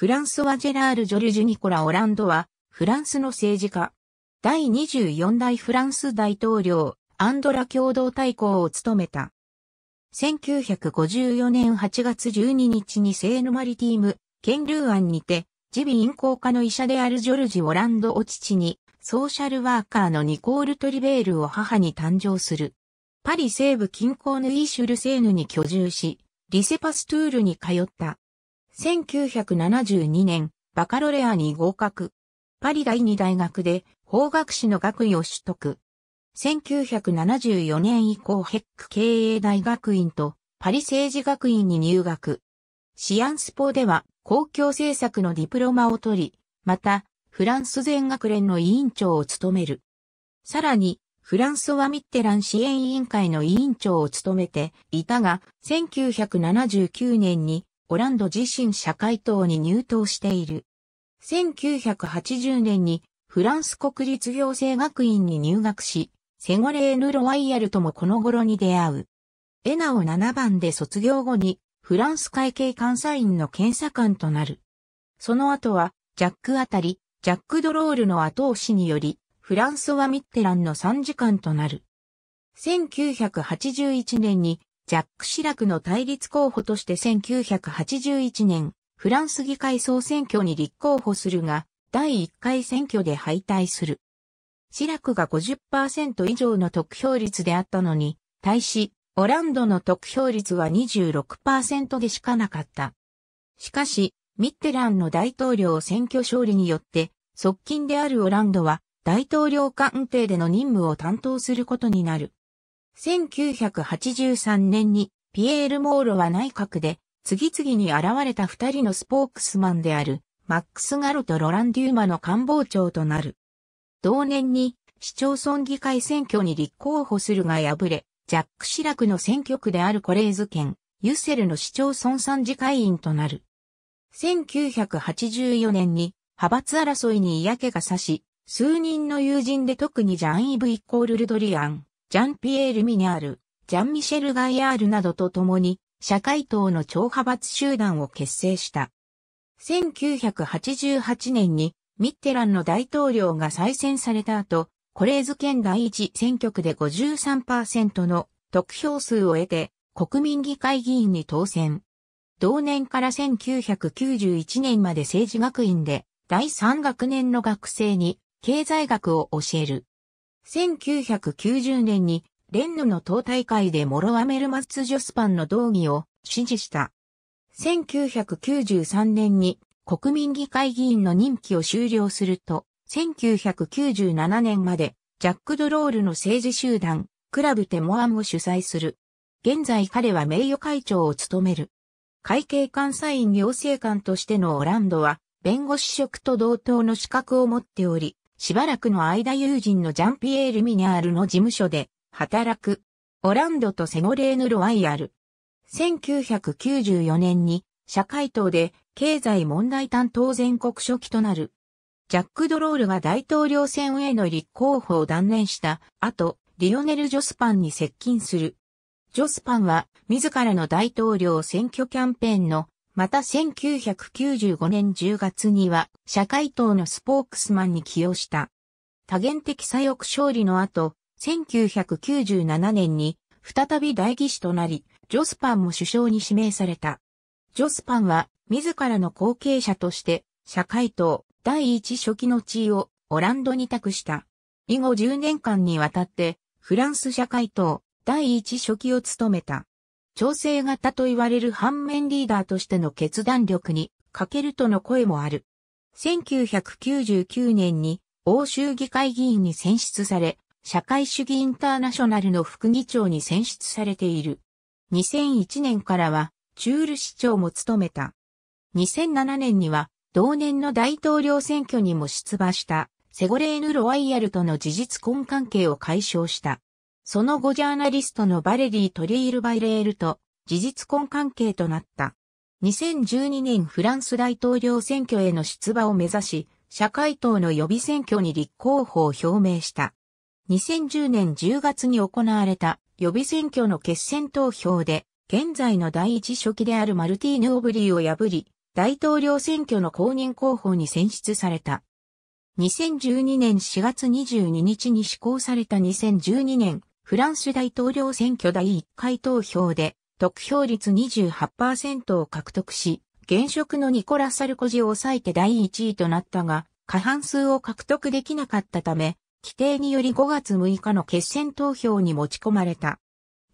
フランソワ・ジェラール・ジョルジュ・ニコラ・オランドは、フランスの政治家。第24代フランス大統領、アンドラ共同大公を務めた。1954年8月12日にセーヌ・マリティーム、ケンーアンにて、自備咽喉科の医者であるジョルジ・オランドを父に、ソーシャルワーカーのニコール・トリベールを母に誕生する。パリ西部近郊のイーシュルセーヌに居住し、リセパストゥールに通った。1972年、バカロレアに合格。パリ第二大学で法学士の学位を取得。1974年以降ヘック経営大学院とパリ政治学院に入学。シアンスポでは公共政策のディプロマを取り、またフランス全学連の委員長を務める。さらに、フランスはミッテラン支援委員会の委員長を務めていたが、1979年にオランド自身社会党に入党している。1980年にフランス国立行政学院に入学し、セゴレーヌ・ロワイヤルともこの頃に出会う。エナを7番で卒業後に、フランス会計監査院の検査官となる。その後は、ジャックあたり、ジャック・ドロールの後押しにより、フランスはミッテランの参事官となる。1981年にジャック・シラクの対立候補として1981年、フランス議会総選挙に立候補するが、第1回選挙で敗退する。シラクが50%以上の得票率であったのに、対し、オランドの得票率は26%でしかなかった。しかし、ミッテランの大統領選挙勝利によって、側近であるオランドは、大統領官邸での任務を担当することになる。1983年にピエール・モーロは内閣で次々に現れた二人のスポークスマンであるマックス・ガロとロラン・デューマの官房長となる。同年に市町村議会選挙に立候補するが敗れ、ジャック・シラクの選挙区であるコレーズ県、ユセルの市町村参事会員となる。1984年に派閥争いに嫌気がさし、数人の友人で特にジャン・イブ・イコール・ルドリアン、ジャンピエール・ミニャール、ジャン・ミシェル・ガイアールなどと共に、社会党の超派閥集団を結成した。1988年にミッテランの大統領が再選された後、コレーズ県第一選挙区で53%の得票数を得て国民議会議員に当選。同年から1991年まで政治学院で第3学年の学生に経済学を教える。1990年に、レンヌの党大会でモロアメルマッツ・ジョスパンの同義を支持した。1993年に国民議会議員の任期を終了すると、1997年までジャック・ドロールの政治集団、クラブ・テモアンを主催する。現在彼は名誉会長を務める。会計監査員行政官としてのオランドは、弁護士職と同等の資格を持っており、しばらくの間友人のジャンピエール・ミニャールの事務所で働く。オランドとセゴレーヌ・ロワイヤル。1994年に社会党で経済問題担当全国書記となる。ジャック・ドロールが大統領選への立候補を断念した後、リオネル・ジョスパンに接近する。ジョスパンは自らの大統領選挙キャンペーンのまた1995年10月には社会党のスポークスマンに起用した。多元的左翼勝利の後、1997年に再び大議士となり、ジョスパンも首相に指名された。ジョスパンは自らの後継者として社会党第一初期の地位をオランドに託した。以後10年間にわたってフランス社会党第一初期を務めた。調整型と言われる反面リーダーとしての決断力に欠けるとの声もある。1999年に欧州議会議員に選出され、社会主義インターナショナルの副議長に選出されている。2001年からは、チュール市長も務めた。2007年には、同年の大統領選挙にも出馬した、セゴレーヌ・ロワイヤルとの事実婚関係を解消した。その後ジャーナリストのバレリー・トリール・バイレールと事実婚関係となった。2012年フランス大統領選挙への出馬を目指し、社会党の予備選挙に立候補を表明した。2010年10月に行われた予備選挙の決選投票で、現在の第一書記であるマルティーヌ・オブリーを破り、大統領選挙の公認候補に選出された。2012年4月22日に施行された2012年フランス大統領選挙第1回投票で得票率28%を獲得し、現職のニコラ・サルコジを抑えて第1位となったが、過半数を獲得できなかったため、規定により5月6日の決選投票に持ち込まれた。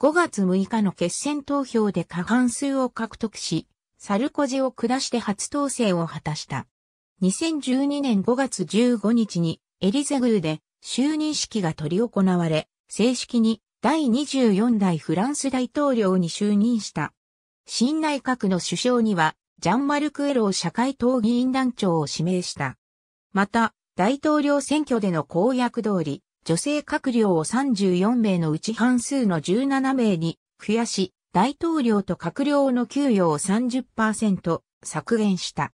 5月6日の決選投票で過半数を獲得し、サルコジを下して初当選を果たした。2012年5月15日にエリゼーで就任式が取り行われ、正式に第24代フランス大統領に就任した。新内閣の首相には、ジャンマルク・エロー社会党議員団長を指名した。また、大統領選挙での公約通り、女性閣僚を34名のうち半数の17名に増やし、大統領と閣僚の給与を30%削減した。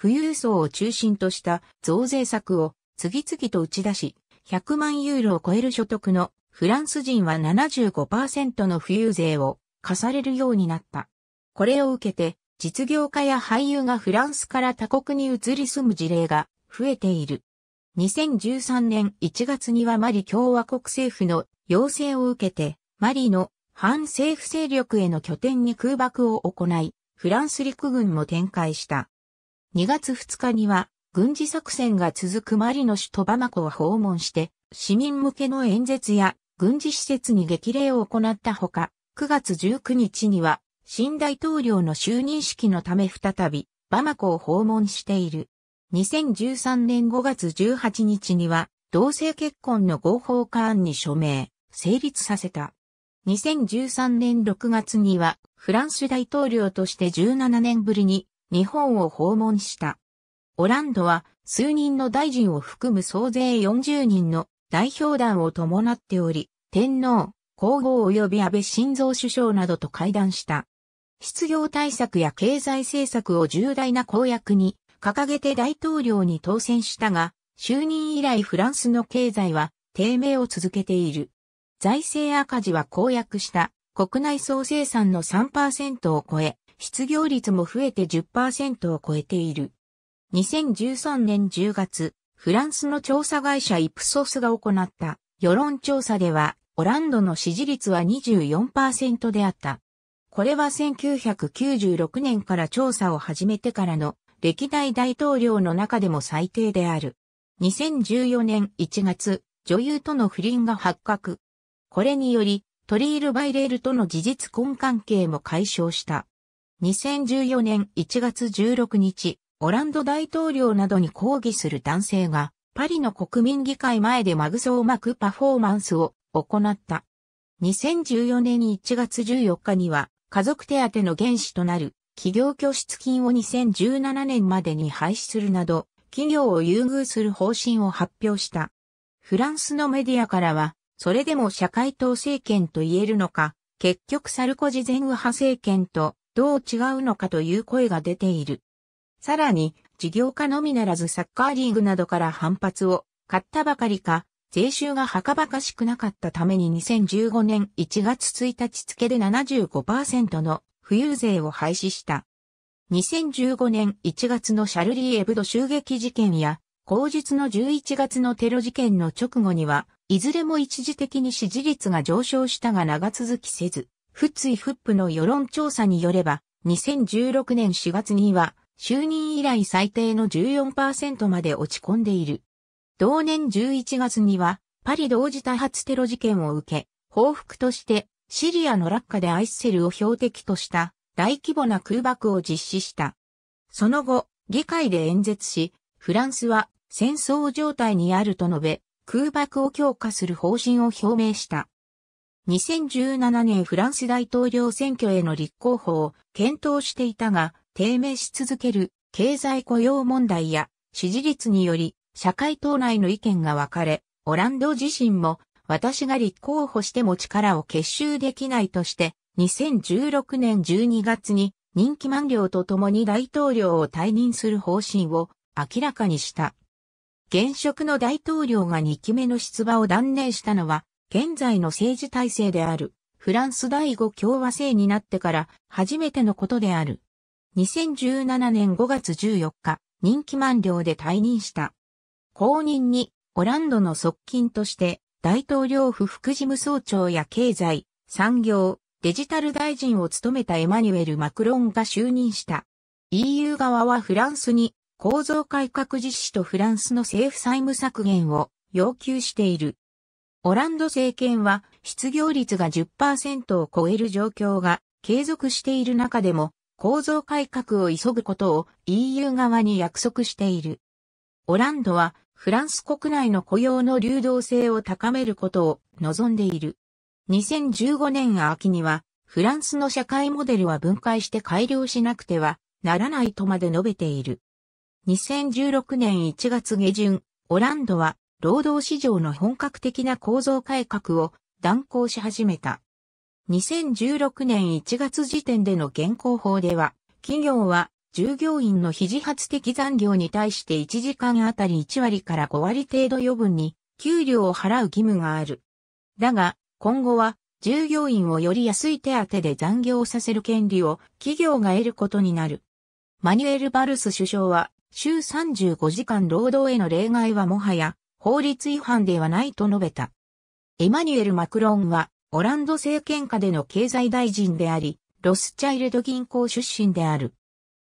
富裕層を中心とした増税策を次々と打ち出し、100万ユーロを超える所得のフランス人は75%の富裕税を課されるようになった。これを受けて、実業家や俳優がフランスから他国に移り住む事例が増えている。2013年1月にはマリ共和国政府の要請を受けて、マリの反政府勢力への拠点に空爆を行い、フランス陸軍も展開した。2月2日には、軍事作戦が続くマリの首都バマコを訪問して、市民向けの演説や軍事施設に激励を行ったほか、9月19日には、新大統領の就任式のため再び、バマコを訪問している。2013年5月18日には、同性結婚の合法化案に署名、成立させた。2013年6月には、フランス大統領として17年ぶりに、日本を訪問した。オランドは、数人の大臣を含む総勢40人の代表団を伴っており、天皇、皇后及び安倍晋三首相などと会談した。失業対策や経済政策を重大な公約に掲げて大統領に当選したが、就任以来フランスの経済は低迷を続けている。財政赤字は公約した国内総生産の3%を超え、失業率も増えて10%を超えている。2013年10月、フランスの調査会社イプソスが行った世論調査では、オランドの支持率は24%であった。これは1996年から調査を始めてからの歴代大統領の中でも最低である。2014年1月、女優との不倫が発覚。これにより、トリール・バイレールとの事実婚関係も解消した。2014年1月16日、オランド大統領などに抗議する男性が、パリの国民議会前でマグソを巻くパフォーマンスを行った。2014年1月14日には、家族手当の原資となる企業拠出金を2017年までに廃止するなど、企業を優遇する方針を発表した。フランスのメディアからは、それでも社会党政権と言えるのか、結局サルコジ前右派政権とどう違うのかという声が出ている。さらに、事業家のみならずサッカーリーグなどから反発を買ったばかりか、税収がはかばかしくなかったために2015年1月1日付で75%の富裕税を廃止した。2015年1月のシャルリー・エブド襲撃事件や、後日の11月のテロ事件の直後には、いずれも一時的に支持率が上昇したが長続きせず、不追不布の世論調査によれば、2016年4月には、就任以来最低の14%まで落ち込んでいる。同年11月には、パリ同時多発テロ事件を受け、報復としてシリアの落下でアイッセルを標的とした大規模な空爆を実施した。その後、議会で演説し、フランスは戦争状態にあると述べ、空爆を強化する方針を表明した。2017年フランス大統領選挙への立候補を検討していたが、低迷し続ける経済雇用問題や支持率により社会党内の意見が分かれ、オランド自身も私が立候補しても力を結集できないとして、2016年12月に任期満了とともに大統領を退任する方針を明らかにした。現職の大統領が2期目の出馬を断念したのは、現在の政治体制である、フランス第5共和制になってから初めてのことである。2017年5月14日、任期満了で退任した。後任に、オランドの側近として、大統領府副事務総長や経済、産業、デジタル大臣を務めたエマニュエル・マクロンが就任した。EU 側はフランスに構造改革実施とフランスの政府債務削減を要求している。オランド政権は失業率が10%を超える状況が継続している中でも構造改革を急ぐことを EU 側に約束している。オランドはフランス国内の雇用の流動性を高めることを望んでいる。2015年秋にはフランスの社会モデルは分解して改良しなくてはならないとまで述べている。2016年1月下旬、オランドは労働市場の本格的な構造改革を断行し始めた。2016年1月時点での現行法では、企業は従業員の非自発的残業に対して1時間あたり1割から5割程度余分に給料を払う義務がある。だが、今後は従業員をより安い手当で残業させる権利を企業が得ることになる。マニュエル・バルス首相は、週35時間労働への例外はもはや法律違反ではないと述べた。エマニュエル・マクロンはオランド政権下での経済大臣であり、ロスチャイルド銀行出身である。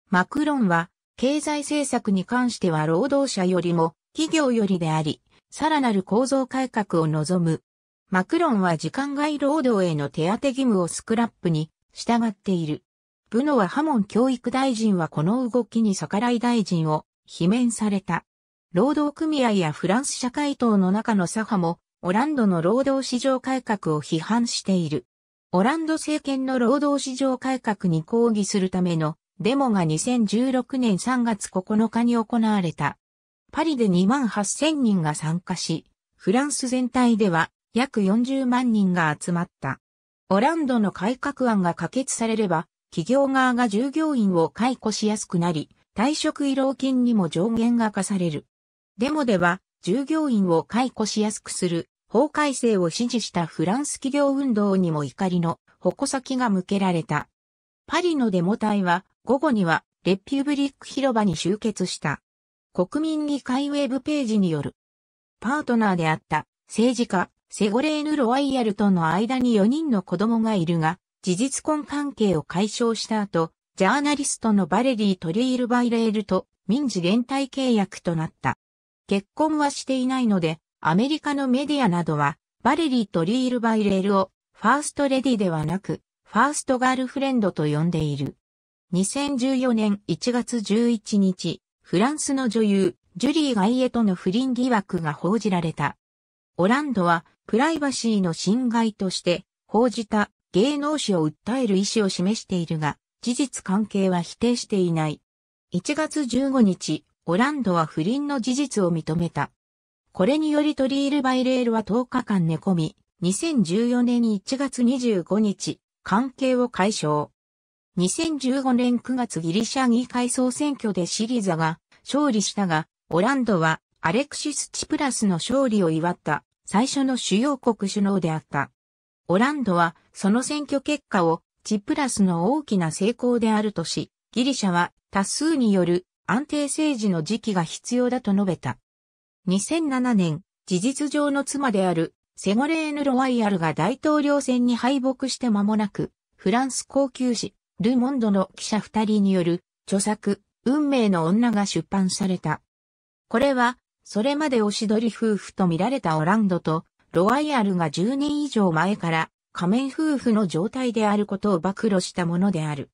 マクロンは、経済政策に関しては労働者よりも企業よりであり、さらなる構造改革を望む。マクロンは時間外労働への手当義務をスクラップに従っている。ブノワ・ハモン教育大臣はこの動きに逆らい大臣を罷免された。労働組合やフランス社会党の中の左派もオランドの労働市場改革を批判している。オランド政権の労働市場改革に抗議するためのデモが2016年3月9日に行われた。パリで2万8000人が参加し、フランス全体では約40万人が集まった。オランドの改革案が可決されれば、企業側が従業員を解雇しやすくなり、退職慰労金にも上限が課される。デモでは、従業員を解雇しやすくする法改正を支持したフランス企業運動にも怒りの矛先が向けられた。パリのデモ隊は午後にはレピューブリック広場に集結した。国民議会ウェブページによる。パートナーであった政治家セゴレーヌ・ロワイヤルとの間に4人の子供がいるが、事実婚関係を解消した後、ジャーナリストのバレリー・トリール・バイレールと民事連帯契約となった。結婚はしていないので、アメリカのメディアなどは、バレリーとリール・バイレールを、ファーストレディではなく、ファーストガールフレンドと呼んでいる。2014年1月11日、フランスの女優、ジュリー・ガイエとの不倫疑惑が報じられた。オランドは、プライバシーの侵害として、報じた芸能史を訴える意思を示しているが、事実関係は否定していない。1月15日、オランドは不倫の事実を認めた。これによりトリール・バイレールは10日間寝込み、2014年1月25日、関係を解消。2015年9月ギリシャ議会総選挙でシリザが勝利したが、オランドはアレクシス・チプラスの勝利を祝った最初の主要国首脳であった。オランドはその選挙結果をチプラスの大きな成功であるとし、ギリシャは多数による安定政治の時期が必要だと述べた。2007年、事実上の妻であるセゴレーヌ・ロワイヤルが大統領選に敗北して間もなく、フランス高級誌、ル・モンドの記者二人による著作、運命の女が出版された。これは、それまでおしどり夫婦と見られたオランドと、ロワイヤルが10年以上前から仮面夫婦の状態であることを暴露したものである。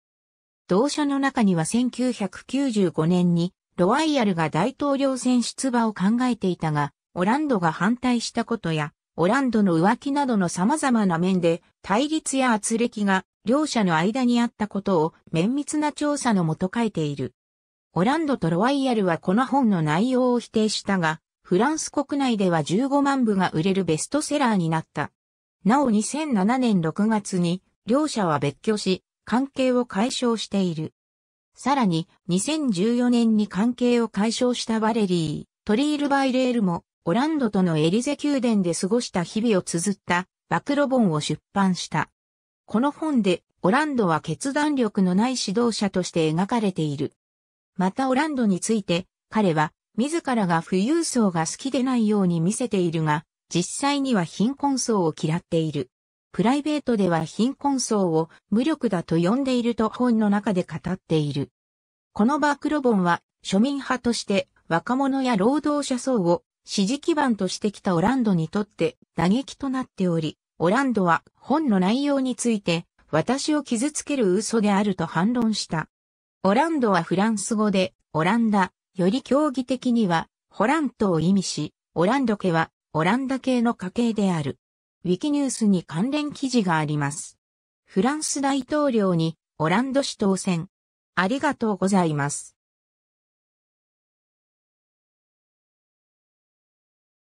同社の中には1995年にロワイヤルが大統領選出馬を考えていたが、オランドが反対したことや、オランドの浮気などの様々な面で対立や圧力が両者の間にあったことを綿密な調査のもと書いている。オランドとロワイヤルはこの本の内容を否定したが、フランス国内では15万部が売れるベストセラーになった。なお2007年6月に両者は別居し、関係を解消している。さらに、2014年に関係を解消したバレリー、トリール・バイレールも、オランドとのエリゼ宮殿で過ごした日々を綴った、暴露本を出版した。この本で、オランドは決断力のない指導者として描かれている。またオランドについて、彼は、自らが富裕層が好きでないように見せているが、実際には貧困層を嫌っている。プライベートでは貧困層を無力だと呼んでいると本の中で語っている。この暴露本は庶民派として若者や労働者層を支持基盤としてきたオランドにとって打撃となっており、オランドは本の内容について私を傷つける嘘であると反論した。オランドはフランス語でオランダ、より競技的にはホラントを意味し、オランド家はオランダ系の家系である。ウィキニュースに関連記事があります。フランス大統領にオランド氏当選。ありがとうございます。